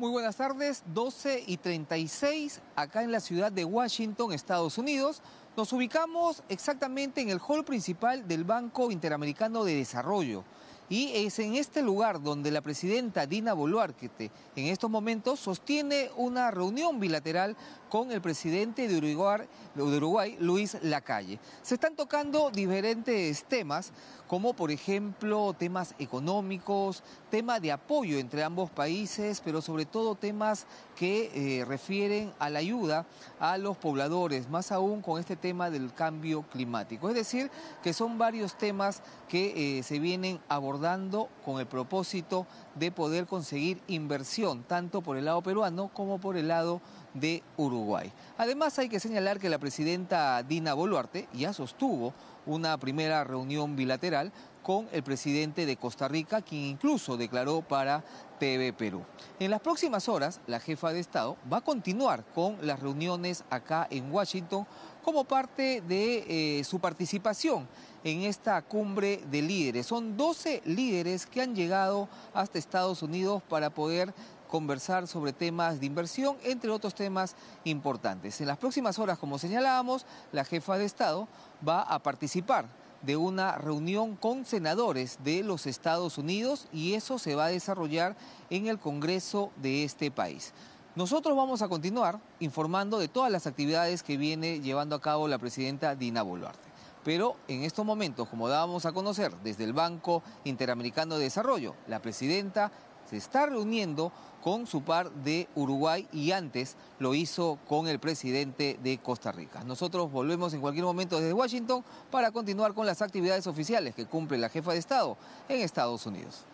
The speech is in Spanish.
Muy buenas tardes, 12 y 36, acá en la ciudad de Washington, Estados Unidos. Nos ubicamos exactamente en el hall principal del Banco Interamericano de Desarrollo. Y es en este lugar donde la presidenta Dina Boluárquete, en estos momentos sostiene una reunión bilateral con el presidente de Uruguay, Luis Lacalle. Se están tocando diferentes temas, como por ejemplo temas económicos, tema de apoyo entre ambos países, pero sobre todo temas que eh, refieren a la ayuda a los pobladores, más aún con este tema del cambio climático. Es decir, que son varios temas que eh, se vienen abordando dando con el propósito de poder conseguir inversión, tanto por el lado peruano como por el lado de Uruguay. Además, hay que señalar que la presidenta Dina Boluarte ya sostuvo una primera reunión bilateral con el presidente de Costa Rica, quien incluso declaró para TV Perú. En las próximas horas, la jefa de Estado va a continuar con las reuniones acá en Washington como parte de eh, su participación en esta cumbre de líderes. Son 12 líderes que han llegado hasta Estados Unidos para poder conversar sobre temas de inversión, entre otros temas importantes. En las próximas horas, como señalábamos, la jefa de Estado va a participar de una reunión con senadores de los Estados Unidos y eso se va a desarrollar en el Congreso de este país. Nosotros vamos a continuar informando de todas las actividades que viene llevando a cabo la presidenta Dina Boluarte. Pero en estos momentos, como dábamos a conocer desde el Banco Interamericano de Desarrollo, la presidenta se está reuniendo con su par de Uruguay y antes lo hizo con el presidente de Costa Rica. Nosotros volvemos en cualquier momento desde Washington para continuar con las actividades oficiales que cumple la jefa de Estado en Estados Unidos.